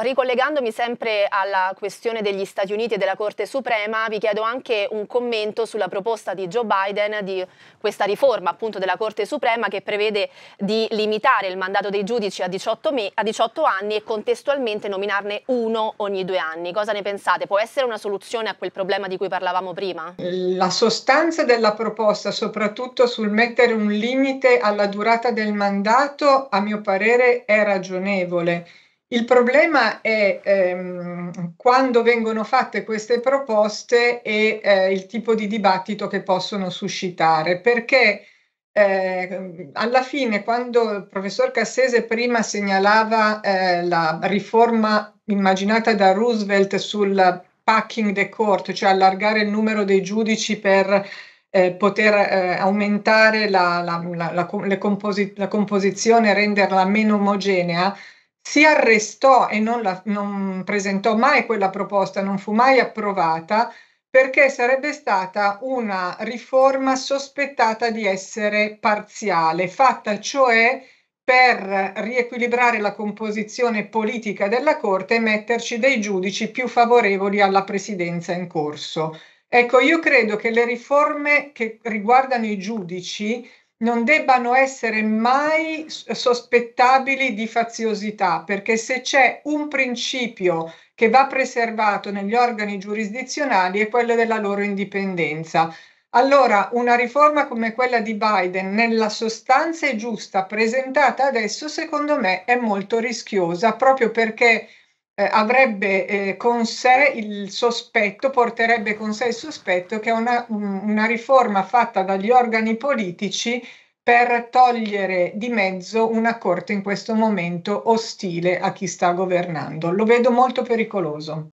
ricollegandomi sempre alla questione degli Stati Uniti e della Corte Suprema, vi chiedo anche un commento sulla proposta di Joe Biden di questa riforma appunto della Corte Suprema che prevede di limitare il mandato dei giudici a 18, me- a 18 anni e contestualmente nominarne uno ogni due anni. Cosa ne pensate? Può essere una soluzione a quel problema di cui parlavamo prima? La sostanza della proposta, soprattutto sul mettere un limite alla durata del mandato, a mio parere è ragionevole il problema è ehm, quando vengono fatte queste proposte e eh, il tipo di dibattito che possono suscitare, perché eh, alla fine quando il professor Cassese prima segnalava eh, la riforma immaginata da Roosevelt sul packing the court, cioè allargare il numero dei giudici per eh, poter eh, aumentare la, la, la, composi la, composizione renderla meno omogenea, si arrestò e non, la, non presentò mai quella proposta, non fu mai approvata perché sarebbe stata una riforma sospettata di essere parziale, fatta cioè per riequilibrare la composizione politica della Corte e metterci dei giudici più favorevoli alla presidenza in corso. Ecco, io credo che le riforme che riguardano i giudici non debbano essere mai sospettabili di faziosità, perché se c'è un principio che va preservato negli organi giurisdizionali è quello della loro indipendenza. Allora, una riforma come quella di Biden, nella sostanza è giusta, presentata adesso, secondo me è molto rischiosa, proprio perché eh, avrebbe eh, con sé il sospetto, porterebbe con sé il sospetto che è una, una riforma fatta dagli organi politici per togliere di mezzo una corte in questo momento ostile a chi sta governando. Lo vedo molto pericoloso.